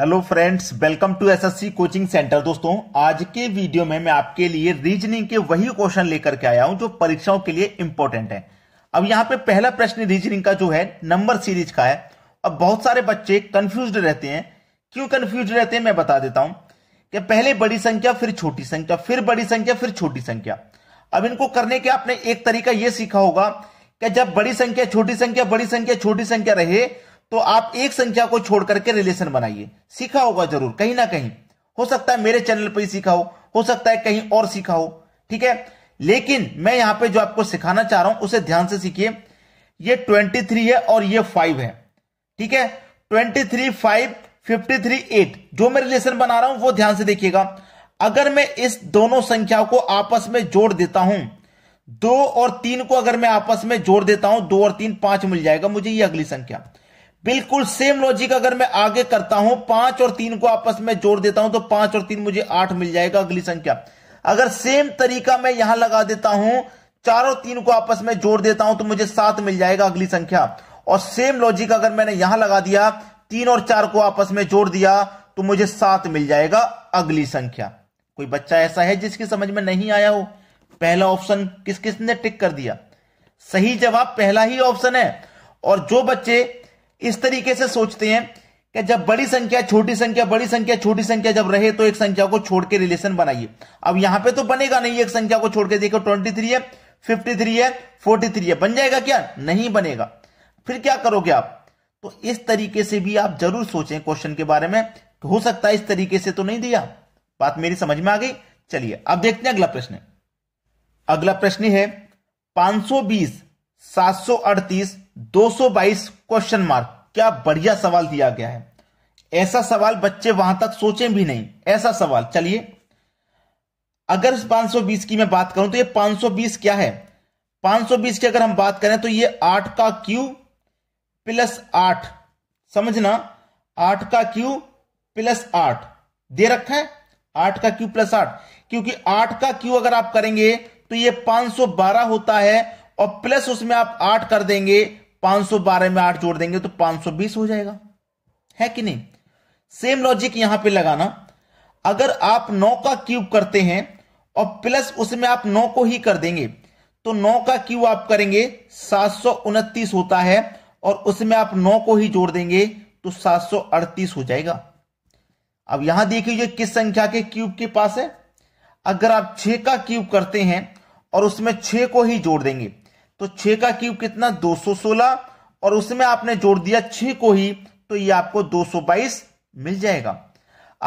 hello friends welcome to SSC coaching centre दोस्तों आज के वीडियो में मैं आपके लिए रीजनिंग के वही क्वेश्चन लेकर के आया हूं जो परीक्षाओं के लिए इंपॉर्टेंट है अब यहां पे पहला प्रश्न रीजनिंग का जो है नंबर सीरीज का है अब बहुत सारे बच्चे कंफ्यूज रहते हैं क्यों कंफ्यूज रहते हैं मैं बता देता हूं कि पहले बड़ी संख्या फिर छोटी संख्या फिर बड़ी संख्या फिर छोटी संख्या अब इनको करने के आपने एक तरीका यह सीखा होगा कि जब बड़ी संख्या छोटी संख्या बड़ी संख्या छोटी संख्या रहे तो आप एक संख्या को छोड़ करके रिलेशन बनाइए सीखा होगा जरूर कहीं ना कहीं हो सकता है मेरे चैनल पर ही सीखा हो हो सकता है कहीं और सीखा हो ठीक है लेकिन मैं यहां पे जो आपको सिखाना चाह रहा हूं उसे ध्यान से सीखिए ये 23 है और ये 5 है ठीक है 23 5 53 8 जो मैं रिलेशन बना रहा हूं वो ध्यान से देखिएगा अगर मैं इस दोनों संख्या को आपस में जोड़ देता हूं दो और तीन को अगर मैं आपस में जोड़ देता हूं दो और तीन पांच मिल जाएगा मुझे ये अगली संख्या बिल्कुल सेम लॉजिक अगर मैं आगे करता हूं पांच और तीन को आपस में जोड़ देता हूं तो पांच और तीन मुझे आठ मिल जाएगा अगली संख्या अगर सेम तरीका मैं यहां लगा देता हूं चार और तीन को आपस में जोड़ देता हूं तो मुझे सात मिल जाएगा अगली संख्या और सेम लॉजिक अगर मैंने यहां लगा दिया तीन और चार को आपस में जोड़ दिया तो मुझे सात मिल जाएगा अगली संख्या कोई बच्चा ऐसा है जिसकी समझ में नहीं आया हो पहला ऑप्शन किस किसने टिक कर दिया सही जवाब पहला ही ऑप्शन है और जो बच्चे इस तरीके से सोचते हैं कि जब बड़ी संख्या छोटी संख्या बड़ी संख्या छोटी संख्या जब रहे तो एक संख्या को छोड़ के रिलेशन बनाइए अब यहां पे तो बनेगा नहीं एक संख्या को छोड़ के देखो ट्वेंटी थ्री है फिफ्टी थ्री है फोर्टी थ्री है बन जाएगा क्या नहीं बनेगा फिर क्या करोगे आप तो इस तरीके से भी आप जरूर सोचें क्वेश्चन के बारे में हो सकता है इस तरीके से तो नहीं दिया बात मेरी समझ में आ गई चलिए अब देखते हैं अगला प्रश्न अगला प्रश्न है पांच सौ क्वेश्चन मार्क क्या बढ़िया सवाल दिया गया है ऐसा सवाल बच्चे वहां तक सोचे भी नहीं ऐसा सवाल चलिए अगर 520 की मैं बात करूं तो ये 520 क्या है 520 की अगर हम बात करें तो ये 8 का क्यू प्लस 8 समझना 8 का क्यू प्लस 8 दे रखा है 8 का क्यू प्लस 8 क्योंकि 8 का क्यू अगर आप करेंगे तो ये 512 होता है और प्लस उसमें आप 8 कर देंगे 512 में आठ जोड़ देंगे तो 520 हो जाएगा है कि नहीं सेम लॉजिक यहां पे लगाना अगर आप 9 का क्यूब करते हैं और प्लस उसमें आप 9 को ही कर देंगे तो 9 का क्यूब आप करेंगे सात होता है और उसमें आप 9 को ही जोड़ देंगे तो सात हो जाएगा अब यहां देखिए किस संख्या के क्यूब के पास है अगर आप 6 का क्यूब करते हैं और उसमें 6 को ही जोड़ देंगे तो छह का क्यूब कितना 216 और उसमें आपने जोड़ दिया छह को ही तो ये आपको 222 मिल जाएगा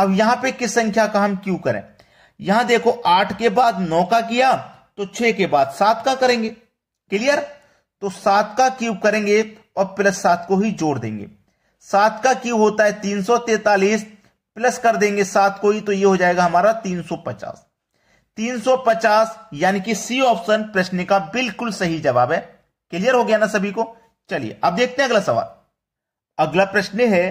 अब यहां पे किस संख्या का हम क्यू करें यहां देखो आठ के बाद नौ का किया तो छह के बाद सात का करेंगे क्लियर तो सात का क्यूब करेंगे और प्लस सात को ही जोड़ देंगे सात का क्यूब होता है तीन सौ तैतालीस प्लस कर देंगे सात को ही तो ये हो जाएगा हमारा तीन सौ पचास 350 यानी कि सी ऑप्शन प्रश्न का बिल्कुल सही जवाब है क्लियर हो गया ना सभी को चलिए अब देखते हैं अगला सवाल अगला प्रश्न है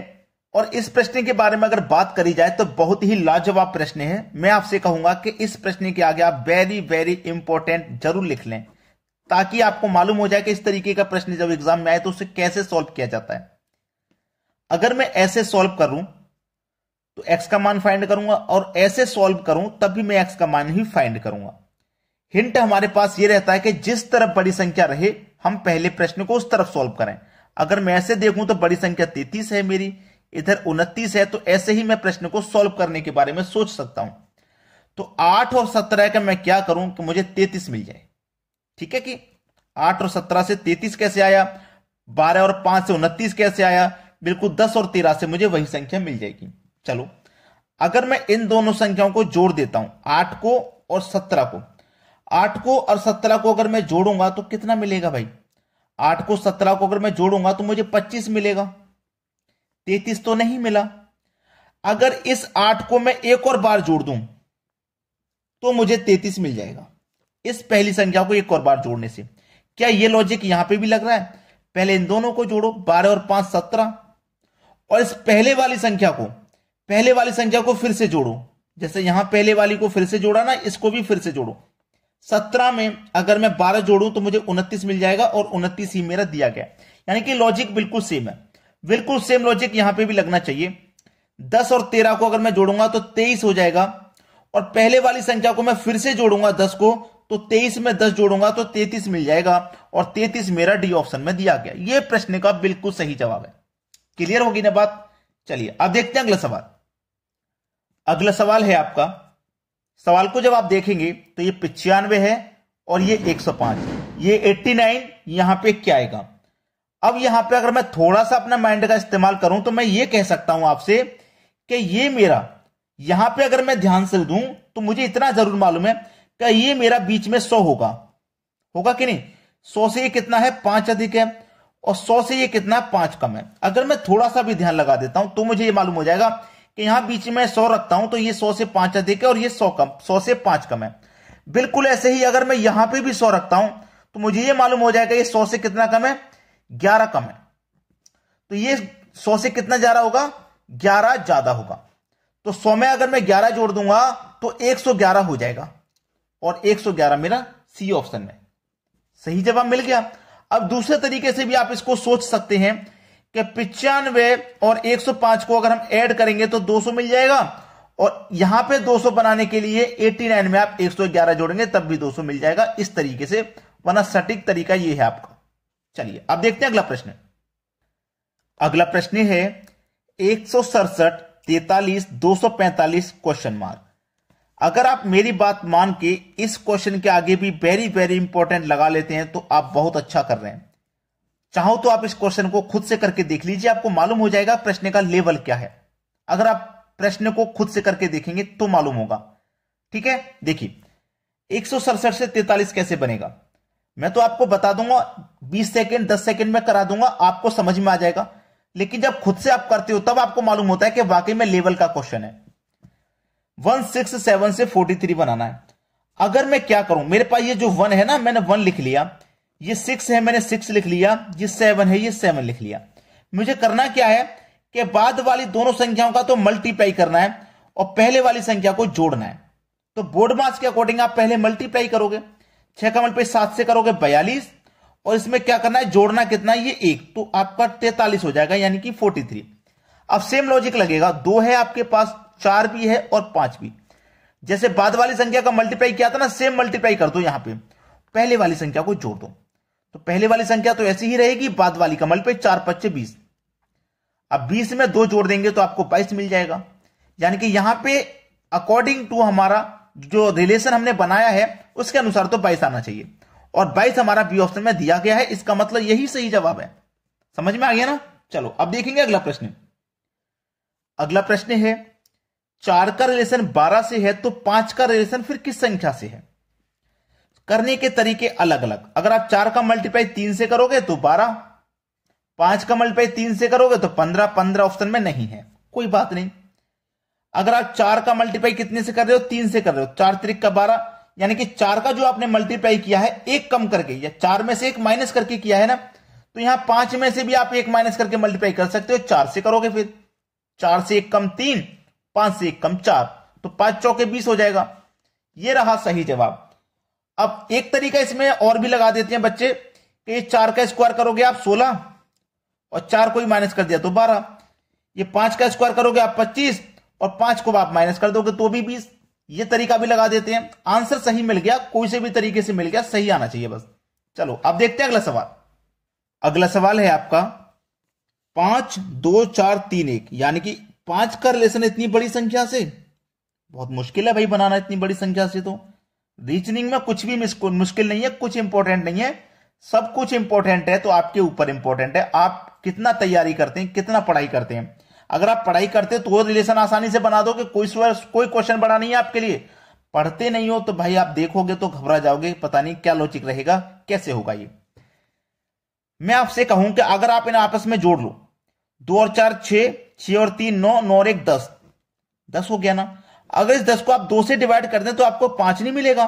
और इस प्रश्न के बारे में अगर बात करी जाए तो बहुत ही लाजवाब प्रश्न है मैं आपसे कहूंगा कि इस प्रश्न के आगे आप वेरी वेरी इंपॉर्टेंट जरूर लिख लें ताकि आपको मालूम हो जाए कि इस तरीके का प्रश्न जब एग्जाम में आए तो उसे कैसे सॉल्व किया जाता है अगर मैं ऐसे सॉल्व करूं तो x का मान फाइंड करूंगा और ऐसे सॉल्व करूं तब भी मैं x का मान ही फाइंड करूंगा हिंट हमारे पास ये रहता है कि जिस तरफ बड़ी संख्या रहे हम पहले प्रश्न को उस तरफ सॉल्व करें अगर मैं ऐसे देखूं तो बड़ी संख्या तैतीस है मेरी इधर उनतीस है तो ऐसे ही मैं प्रश्न को सॉल्व करने के बारे में सोच सकता हूं तो आठ और सत्रह का मैं क्या करूं कि मुझे तैतीस मिल जाए ठीक है कि आठ और सत्रह से तैतीस कैसे आया बारह और पांच से उनतीस कैसे आया बिल्कुल दस और तेरह से मुझे वही संख्या मिल जाएगी चलो अगर मैं इन दोनों संख्याओं को जोड़ देता हूं आठ को और सत्रह को आठ को और सत्रह को अगर मैं जोड़ूंगा तो कितना मिलेगा भाई आठ को सत्रह को अगर मैं जोड़ूंगा तो मुझे पच्चीस मिलेगा तैतीस तो नहीं मिला अगर इस आठ को मैं एक और बार जोड़ दूं तो मुझे तैतीस मिल जाएगा इस पहली संख्या को एक और बार जोड़ने से क्या यह लॉजिक यहां पर भी लग रहा है पहले इन दोनों को जोड़ो बारह और पांच सत्रह और इस पहले वाली संख्या को पहले वाली संख्या को फिर से जोड़ो जैसे यहां पहले वाली को फिर से जोड़ा ना इसको भी फिर से जोड़ो सत्रह में अगर मैं बारह जोड़ू तो मुझे उनतीस मिल जाएगा और उनतीस ही मेरा दिया गया यानी कि लॉजिक बिल्कुल सेम है बिल्कुल सेम लॉजिक यहां पे भी लगना चाहिए दस और तेरह को अगर मैं जोड़ूंगा तो तेईस हो जाएगा और पहले वाली संख्या को मैं फिर से जोड़ूंगा दस को तो तेईस में दस जोड़ूंगा तो तैतीस मिल जाएगा और तैतीस मेरा डी ऑप्शन में दिया गया यह प्रश्न का बिल्कुल सही जवाब है क्लियर होगी ना बात चलिए अब देखते हैं अगला सवाल अगला सवाल है आपका सवाल को जब आप देखेंगे तो ये पिचानवे है और ये 105 ये 89 यहां पर क्या आएगा अब यहां पे अगर मैं थोड़ा सा अपना माइंड का इस्तेमाल करूं तो मैं ये कह सकता हूं आपसे कि ये मेरा यहां पे अगर मैं ध्यान से दूं तो मुझे इतना जरूर मालूम है कि ये मेरा बीच में सौ होगा होगा कि नहीं सौ से ये कितना है पांच अधिक है और सौ से ये कितना है पांच कम है अगर मैं थोड़ा सा भी ध्यान लगा देता हूं तो मुझे ये मालूम हो जाएगा कि यहां बीच में सौ रखता हूं तो ये सौ से पांच अधिक है और ये सौ कम सौ से पांच कम है बिल्कुल ऐसे ही अगर मैं यहां पे भी सौ रखता हूं तो मुझे ये मालूम हो जाएगा ये सौ से कितना कम है ग्यारह कम है तो ये सौ से कितना ज्यादा होगा ग्यारह ज्यादा होगा तो सौ में अगर मैं ग्यारह जोड़ दूंगा तो एक सौ ग्यारह हो जाएगा और एक सौ ग्यारह मेरा सी ऑप्शन में सही जवाब मिल गया अब दूसरे तरीके से भी आप इसको सोच सकते हैं कि पिचानवे और 105 को अगर हम ऐड करेंगे तो 200 मिल जाएगा और यहां पे 200 बनाने के लिए 89 में आप 111 जोड़ेंगे तब भी 200 मिल जाएगा इस तरीके से वरना सटीक तरीका ये है आपका चलिए अब देखते हैं अगला प्रश्न अगला प्रश्न है एक सौ सड़सठ तैतालीस दो सौ पैंतालीस क्वेश्चन मार्क अगर आप मेरी बात मान के इस क्वेश्चन के आगे भी वेरी वेरी इंपॉर्टेंट लगा लेते हैं तो आप बहुत अच्छा कर रहे हैं चाहो तो आप इस क्वेश्चन को खुद से करके देख लीजिए आपको मालूम हो जाएगा प्रश्न का लेवल क्या है अगर आप प्रश्न को खुद से करके देखेंगे तो मालूम होगा ठीक है देखिए एक से तैतालीस कैसे बनेगा मैं तो आपको बता दूंगा बीस सेकेंड दस सेकेंड में करा दूंगा आपको समझ में आ जाएगा लेकिन जब खुद से आप करते हो तब आपको मालूम होता है कि वाकई में लेवल का क्वेश्चन है वन सिक्स सेवन से फोर्टी थ्री बनाना है अगर मैं क्या करूं मेरे पास ये जो वन है ना मैंने वन लिख लिया ये सिक्स है मैंने सिक्स लिख लिया ये सेवन है ये सेवन लिख लिया मुझे करना क्या है कि बाद वाली दोनों संख्याओं का तो मल्टीप्लाई करना है और पहले वाली संख्या को जोड़ना है तो बोर्ड मार्क्स के अकॉर्डिंग आप पहले मल्टीप्लाई करोगे छह का मल्टीप्लाई सात से करोगे बयालीस और इसमें क्या करना है जोड़ना कितना है ये एक तो आपका तैतालीस हो जाएगा यानी कि फोर्टी थ्री अब सेम लॉजिक लगेगा दो है आपके पास चार भी है और पांच भी जैसे बाद वाली संख्या का मल्टीप्लाई किया था ना सेम मल्टीप्लाई कर दो यहां पे पहले वाली संख्या को जोड़ दो तो पहले वाली संख्या तो ऐसी ही रहेगी बाद वाली का मल्टीप्लाई चार पच्चे बीस अब बीस में दो जोड़ देंगे तो आपको बाईस मिल जाएगा यानी कि यहां पे अकॉर्डिंग टू हमारा जो रिलेशन हमने बनाया है उसके अनुसार तो बाईस आना चाहिए और बाईस हमारा बी ऑप्शन में दिया गया है इसका मतलब यही सही जवाब है समझ में आ गया ना चलो अब देखेंगे अगला प्रश्न अगला प्रश्न है चार का रिलेशन बारह से है तो पांच का रिलेशन फिर किस संख्या से है करने के तरीके अलग अलग अगर आप चार का मल्टीप्लाई तीन से करोगे तो बारह पांच का मल्टीप्लाई तीन से करोगे तो पंद्रह पंद्रह ऑप्शन में नहीं है कोई बात नहीं अगर आप चार का मल्टीप्लाई कितने से कर रहे हो तीन से कर रहे हो चार त्रिक का बारह यानी कि चार का जो आपने मल्टीप्लाई किया है एक कम करके या चार में से एक माइनस करके किया है ना तो यहां पांच में से भी आप एक माइनस करके मल्टीप्लाई कर सकते हो चार से करोगे फिर चार से एक कम तीन पांच से एक कम चार तो पांच चौके बीस हो जाएगा ये रहा सही जवाब अब एक तरीका इसमें और भी लगा देते हैं बच्चे कि चार का स्क्वायर करोगे आप सोलह और चार को ही माइनस कर दिया तो बारह ये पांच का स्क्वायर करोगे आप पच्चीस और पांच को आप माइनस कर दोगे तो भी बीस ये तरीका भी लगा देते हैं आंसर सही मिल गया कोई से भी तरीके से मिल गया सही आना चाहिए बस चलो अब देखते हैं अगला सवाल अगला सवाल है आपका पांच दो चार तीन एक यानी कि पांच का रिलेशन इतनी बड़ी संख्या से बहुत मुश्किल है भाई बनाना इतनी बड़ी संख्या से तो रीजनिंग में कुछ भी मुश्किल नहीं है कुछ इंपॉर्टेंट नहीं है सब कुछ इंपॉर्टेंट है तो आपके ऊपर इंपॉर्टेंट है आप कितना तैयारी करते हैं कितना पढ़ाई करते हैं अगर आप पढ़ाई करते हो तो वो रिलेशन आसानी से बना कि कोई कोई क्वेश्चन बड़ा नहीं है आपके लिए पढ़ते नहीं हो तो भाई आप देखोगे तो घबरा जाओगे पता नहीं क्या लॉजिक रहेगा कैसे होगा ये मैं आपसे कहूं कि अगर आप इन्हें आपस में जोड़ लो दो और चार छ और तीन नौ नौ और एक दस दस हो गया ना अगर इस दस को आप दो से डिवाइड कर दें तो आपको पांच नहीं मिलेगा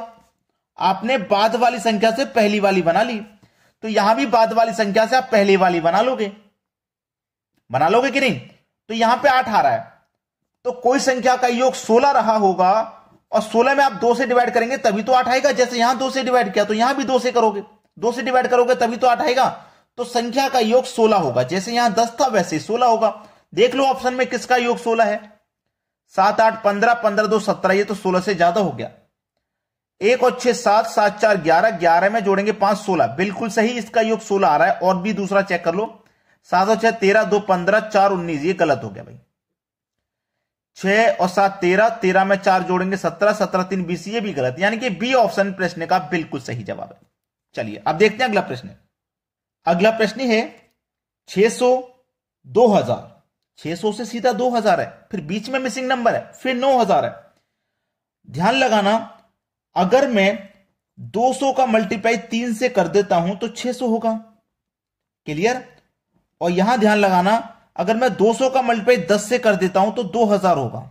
आपने बाद वाली संख्या से पहली वाली बना ली तो यहां भी बाद वाली संख्या से आप पहली वाली बना लोगे बना लोगे कि नहीं तो यहां पे आठ आ रहा है तो कोई संख्या का योग सोलह रहा होगा और सोलह में आप दो से डिवाइड करेंगे तभी तो आठ आएगा जैसे यहां दो से डिवाइड किया तो यहां भी दो से करोगे दो से डिवाइड करोगे तभी तो आठ आएगा तो संख्या का योग सोलह होगा जैसे यहां दस था वैसे सोलह होगा देख लो ऑप्शन में किसका योग सोलह है सात आठ पंद्रह पंद्रह दो सत्रह ये तो सोलह से ज्यादा हो गया एक और छह सात सात चार ग्यारह ग्यारह में जोड़ेंगे पांच सोलह बिल्कुल सही इसका योग सोलह आ रहा है और भी दूसरा चेक कर लो सात और छह तेरह दो पंद्रह चार उन्नीस ये गलत हो गया भाई छह और सात तेरह तेरह में चार जोड़ेंगे सत्रह सत्रह तीन बीस ये भी गलत यानी कि बी ऑप्शन प्रश्न का बिल्कुल सही जवाब है चलिए अब देखते हैं अगला प्रश्न अगला प्रश्न है छह सौ दो हजार 600 से सीधा 2000 है फिर बीच में मिसिंग नंबर है फिर 9000 है ध्यान लगाना अगर मैं 200 का मल्टीप्लाई 3 से कर देता हूं तो 600 होगा क्लियर और यहां ध्यान लगाना अगर मैं 200 का मल्टीप्लाई 10 से कर देता हूं तो 2000 होगा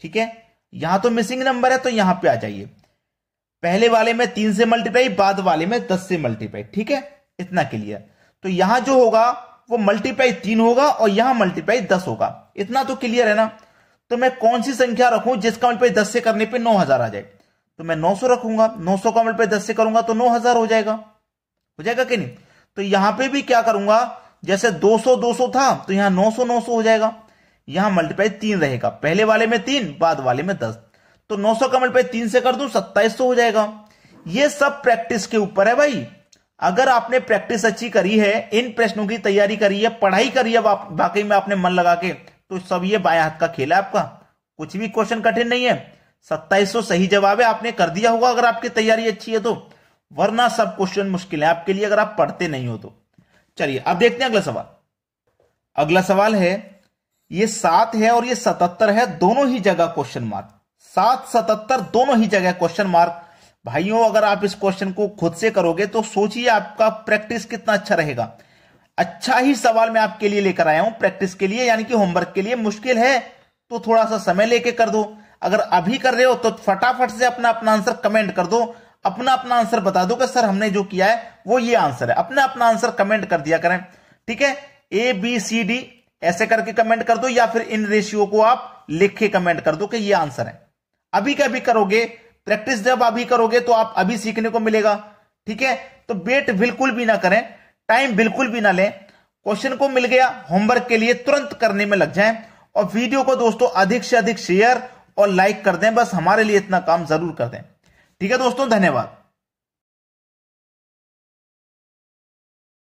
ठीक है यहां तो मिसिंग नंबर है तो यहां पे आ जाइए पहले वाले में तीन से मल्टीप्लाई बाद वाले में दस से मल्टीप्लाई ठीक है इतना क्लियर तो यहां जो होगा वो मल्टीप्लाई तीन होगा और यहां मल्टीप्लाई दस होगा इतना तो क्लियर है ना तो मैं कौन सी संख्या रखू जिसका मल्टीप्लाई दस से करने पर नौ आ जाए तो मैं नौ सौ रखूंगा नौ सौ का मल्टीप्लाई दस से करूंगा तो नौ हजार हो जाएगा हो जाएगा कि नहीं तो यहां पे भी क्या करूंगा जैसे दो सौ दो सौ था तो यहां नौ सौ नौ हो जाएगा यहां मल्टीप्लाई तीन रहेगा पहले वाले में तीन बाद वाले में दस तो नौ सौ का मल्टीप्लाई तीन से कर दू सत्ताईस हो जाएगा ये सब प्रैक्टिस के ऊपर है भाई अगर आपने प्रैक्टिस अच्छी करी है इन प्रश्नों की तैयारी करी है पढ़ाई करी है वाकई में आपने मन लगा के तो सब ये बाया हाथ का खेल है आपका कुछ भी क्वेश्चन कठिन नहीं है सत्ताईस सही जवाब है आपने कर दिया होगा अगर आपकी तैयारी अच्छी है तो वरना सब क्वेश्चन मुश्किल है आपके लिए अगर आप पढ़ते नहीं हो तो चलिए अब देखते हैं अगला सवाल अगला सवाल है ये सात है और ये सतहत्तर है दोनों ही जगह क्वेश्चन मार्क सात सतहत्तर दोनों ही जगह क्वेश्चन मार्क भाइयों अगर आप इस क्वेश्चन को खुद से करोगे तो सोचिए आपका प्रैक्टिस कितना अच्छा रहेगा अच्छा ही सवाल मैं आपके लिए लेकर आया हूं प्रैक्टिस के लिए यानी कि होमवर्क के लिए मुश्किल है तो थोड़ा सा समय लेके कर दो अगर अभी कर रहे हो तो फटाफट से अपना अपना आंसर कमेंट कर दो अपना अपना आंसर बता दो कि सर हमने जो किया है वो ये आंसर है अपना अपना आंसर कमेंट कर दिया करें ठीक है ए बी सी डी ऐसे करके कमेंट कर दो या फिर इन रेशियो को आप लिख के कमेंट कर दो कि ये आंसर है अभी कभी करोगे प्रैक्टिस जब अभी करोगे तो आप अभी सीखने को मिलेगा ठीक है तो वेट बिल्कुल भी ना करें टाइम बिल्कुल भी ना लें क्वेश्चन को मिल गया होमवर्क के लिए तुरंत करने में लग जाएं और वीडियो को दोस्तों अधिक से अधिक शेयर और लाइक कर दें बस हमारे लिए इतना काम जरूर कर दें ठीक है दोस्तों धन्यवाद